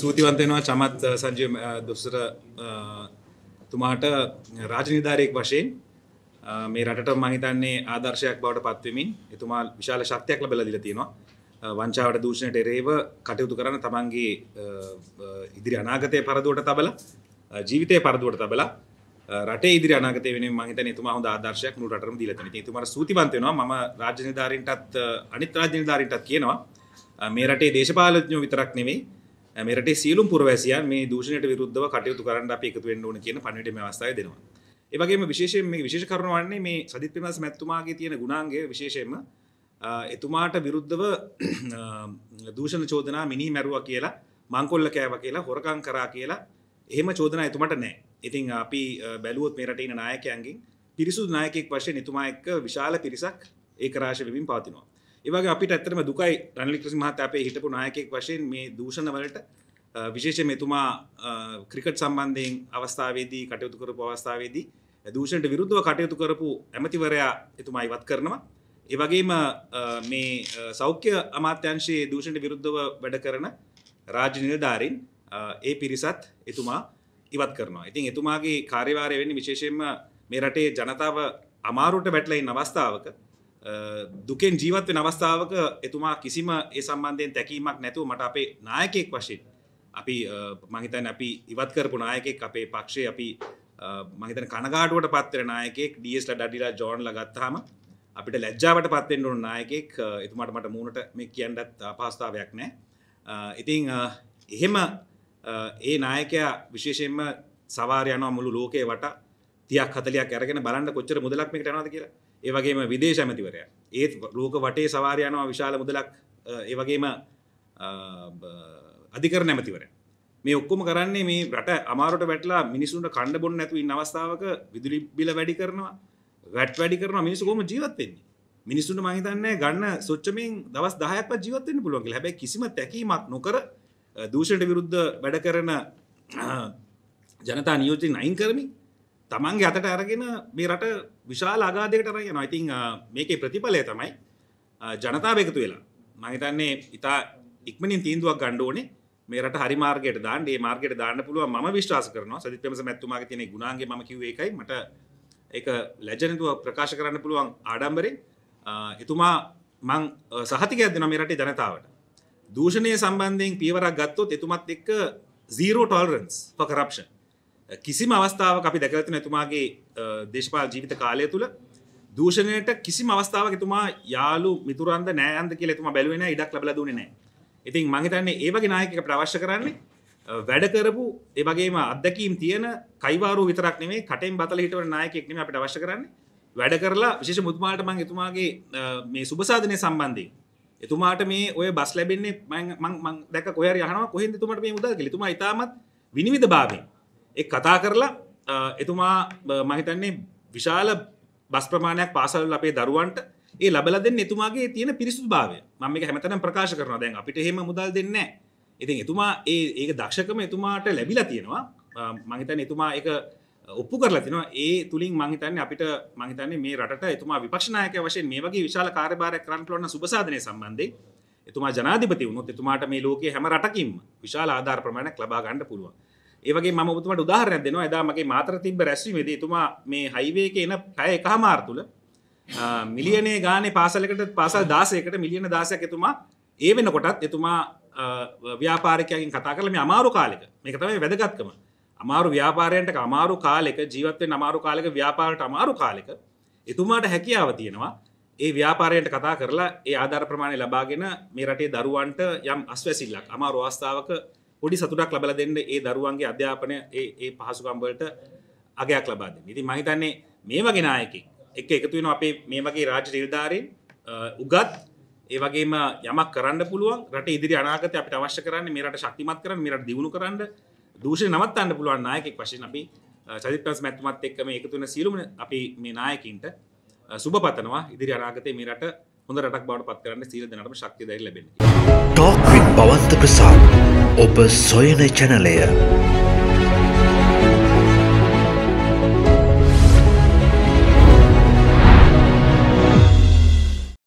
සූතිවන්තෙනවා චමත් සංජය දොස්සර තුමාට රාජනිධාරයෙක් වශයෙන් මේ රටට මහිතන්නේ ආදර්ශයක් බවට පත්වමින් එතුමා විශාල ශක්තියක් ලබල දිල තියෙනවා වංචාවට දූෂණයට එරේව කටයුතු කරන තමන්ගේ ඉදිරි අනාගතය පරදුවට තබල ජීවිතය පරදුවට තබල රට ඉදිරි අනාගත වෙන මහිත තුමා හොඳ ආදර්ශයක් මුළු රටම දීලා තියෙනවා. ඒතුමාට සූතිවන්තෙනවා මම රාජ්‍ය නිලධාරීන්ටත් අනිත් රාජ්‍ය නිලධාරීන්ටත් කියනවා මේ රටේ දේශපාලඥයෝ විතරක් නෙමෙයි මෙරට සියලුම් පුරවැසියන් මේ දූෂණයට විරුද්ධව කටයුතු කරන්න අපි එකතු වෙන්න ඕන කියන පණිවිඩය මේ අවස්ථාවේ දෙනවා. ඒ වගේම විශේෂයෙන් මේ විශේෂ කරුණ වන්නේ මේ සජිත් ප්‍රේමදාස මැතිතුමාගේ තියෙන ගුණාංගය විශේෂයෙන්ම එතුමාට විරුද්ධව දූෂණ චෝදනා මිනිහි මැරුවා කියලා මංකොල්ල කෑවා කියලා හොරකම් කරා කියලා එහෙම චෝදනා එතුමාට නැහැ. ඉතින් අපි බැලුවොත් මේ රටේ ඉන්න නායකයන්ගෙන් පිරිසුදු නායකයෙක් වශයෙන් එතුමා එක්ක විශාල පිරිසක් ඒක රාශි වෙමින් පවතිනවා. ඒවගේ අපිට ඇත්තම දුකයි රනිලික්‍රසි මහත අපේ හිටපු නායකෙක් වශයෙන් මේ දූෂණ වලට විශේෂ මෙතුමා ක්‍රිකට් සම්බන්ධයෙන් අවස්ථාවේදී කටයුතු කරපු අවස්ථාවේදී දූෂණට විරුද්ධව කටයුතු කරපු ඇමතිවරයා එතුමා ඉවත් කරනවා ඒවගේම මේ සෞඛ්‍ය අමාත්‍යංශයේ දූෂණට විරුද්ධව වැඩ කරන රාජ නිලධාරින් ඒ පිරිසත් එතුමා ඉවත් කරනවා ඉතින් එතුමාගේ කාර්යවාරය වෙන්න විශේෂයෙන්ම මේ රටේ ජනතාව අමාරුට වැටලයි අවස්ථාවක දුකෙන් ජීවත්ව නවස්ථාවක එතුමා කිසිම ඒ සම්බන්ධයෙන් තැකීමක් නැතුව මට අපේ නායකෙක් වශයෙන් අපි මහිතන් අපි ඉවත් කරපු නායකෙක් අපේ පක්ෂේ අපි මහිතන කනගාටුවට පත්තර නායකෙක් ඩස්ල ඩඩිලා ජෝන් ලගත්තාම අපිට ලැජ්ජාවට පත්තෙන් ඕන නායකෙක් එතුමාට මට මූුණට මේ කියන්නත් පාස්ථාවයක් නෑ ඉතිං එහෙම ඒ නායකයා විශේෂයෙන්ම සවාරයනවා මුළු ලෝකය වට තියක් හතලයක් අරගෙන බලන්න කොච්චර මුදලක් මේකට යනවාද කියලා. ඒ වගේම විදේශ ඇමතිවරයා ඒත් ලෝක වටේ සවාරය යනවා විශාල මුදලක් ඒ වගේම අධිකරණ ඇමතිවරයා. මේ ඔක්කොම කරන්නේ මේ රට අමාරට වැටලා මිනිසුන්ට කණ්ඩ බොන්න නැතුව ඉන්න අවස්ථාවක විදුලි බිල වැඩි කරනවා. වැට් වැඩි කරනවා මිනිස්සු කොහොම ජීවත් වෙන්නේ? මිනිස්සුන්ට මම හිතන්නේ ගන්න සොච්චමෙන් දවස් 10ක්වත් ජීවත් වෙන්න පුළුවන් කියලා. හැබැයි කිසිම තැකීමක් නොකර දූෂණයට විරුද්ධ වැඩ කරන ජනතා නියෝජිතින් අයින් කරමින් තමන්ගේ අතට ඇරගෙන මේ රට විශාල අගාධයකට රයන ඉතිං uh, මේකේ ප්‍රතිඵලය තමයි uh, ජනතාව එකතු වෙලා මහිතන්නේ ඉතා ඉක්මනින් තීන්දුවක් ගණ්ඩෝනේ මේට හරි මාර්ගයට දාන්න ඒ මාර්ගයට දාන්න පුළුව ම විශ්වාස කරන සදිත්‍යමස මැත්තුමා තියෙන ගුණාන්ගේ ම කිව එකයි මට එක ලැජනතුව ප්‍රකාශ කරන්න පුළුවන් ආඩම්බරෙන් uh, එතුමා මං සහතිකයක් දෙන මේරට ජනතාවට දූෂණය සම්බන්ධයෙන් පීවරක් ගත්තොත් එතුමත් එක්ක 0 ටොල්රන්ස් පකරප්ෂන් කිසිම අවස්ථාව අපි දැකලති නැතුමාගේ දේශපාල ජීවිත කාලය තුළ දූෂණයට කිසි අවස්ථාව තුමා යාලු මිතුරන්ද නෑන්ද කිය තුම බැලුවෙන ඉඩක් ලබල දුන්නේ නෑ ඉතින් මහිතන්නේ ඒවගේ නායක ප්‍රවශ්‍ය කරන්නේ වැඩ කරපු ඒවගේම අදකීම් තියෙන කයිවාරු විතරක් නේ කටෙන් බතල හිටව නායකෙක්නම අපට අවශ්‍ය කරන්න වැඩ කරලා විශේෂ මුතුමාට මං එතුමාගේ මේ සුබසාධනය සම්බන්ධී එතුමාට මේ ඔය බස් ලැබෙන්නේ මං දැක කොය යහන කොහෙද තුමට මේ මුදල් තුමා ඉතාමත් විනිවිධ භාවය එක් කතා කරලා එතුමා මහිතන්නේ විශාල බස් ප්‍රමාණයක් පාසල් අපේ දරුවන්ට ඒ ලබල දෙන්න එතුමාගේ තියෙන පිරිසු භාවය මම එක හැමතනම් ප්‍රකාශ කරන දැන් අපිට හෙම මුදල් දෙන්න ඉතින් එතුමා ඒ ඒක දක්ෂකම එතුමාට ලැබිලා තියෙනවා මහිතන් එතුමා එක ඔප්පු කරලා තිනවා ඒ තුළින් මහිතන්නේ අපිට මහිතන්නේ මේ රට එතුමා විපක්ෂනායක වශයෙන් මේ වගේ විශාල කාර්යභාරයක් කරන්න පුළුවන් සුබසාධනය සම්බන්ධයෙන් එතුමා ජනාධිපති වුණොත් එතුමාට මේ ලෝකයේ හැම රටකින්ම විශාල ආධාර ප්‍රමාණයක් ලබා ගන්න පුළුවන් ඒවගේ ම තුමට උදාහරණ දෙනවා එදාමගේ මාතර තිබ රැස්වීමේදී තුමා මේ හයිවේ එන පැය එකහ මාර්තුල මිලියනේ ගාන පාසලකට පාසල් දාසයකට මිලියන දාසයක් එතුමා ඒ වෙන කොටත් එතුමා ව්‍යාපාරිකයගෙන් කතා කරලම අමාරු කාලෙක මේක තමයි වැදගත්කම අමාරු ව්‍යාපාරයන්ට අමාරු කාලෙක ජීවත්වෙන් අමාරු කාලෙක ව්‍යාපාරට අමාරු කාලෙක එතුමාට හැකියාව තියෙනවා ඒ ව්‍යාපාරයට කතා කරලා ඒ ආධාර ප්‍රමාණය ලබාගෙන මේ රටේ දරුවන්ට යම් අස්වැසිල්ලක් අමාරු අවස්ථාවක පොඩි සතුටක් ලබල දෙන්න ඒ දරුවන්ගේ අධ්‍යාපනය ඒ පහසුකම්බලට අගයක් ලබාද ඉති මහිතන්නේ මේ වගේ නායක එක එකතු වෙන අපේ මේ වගේ රාජ නිර්ධාරෙන් උගත් ඒ වගේම යමක් කරන්න පුළුවන් රට ඉදිරි අනාගත අපට අවශ්‍ය කරන්න මේරට ශක්තිමත් කරන මේරට දියුණු කරන්න දූෂ නවත් අන්න පුළුවන් නායකෙක් වශයෙන් අපි චරිපස් මැතුමත් එක්කම එකතුන සියලුම අපි මේ නායකින්ට සුබ පතනවා ඉදිරි අනාගතයේ මේ රට හොඳ රටක් බවට පත් කරන්න සීල දෙනාටම ශක්තිය දැරි ලැබෙන්නේ. පවන්ත ප්‍රසාත් ඔබ සොයන චැනලය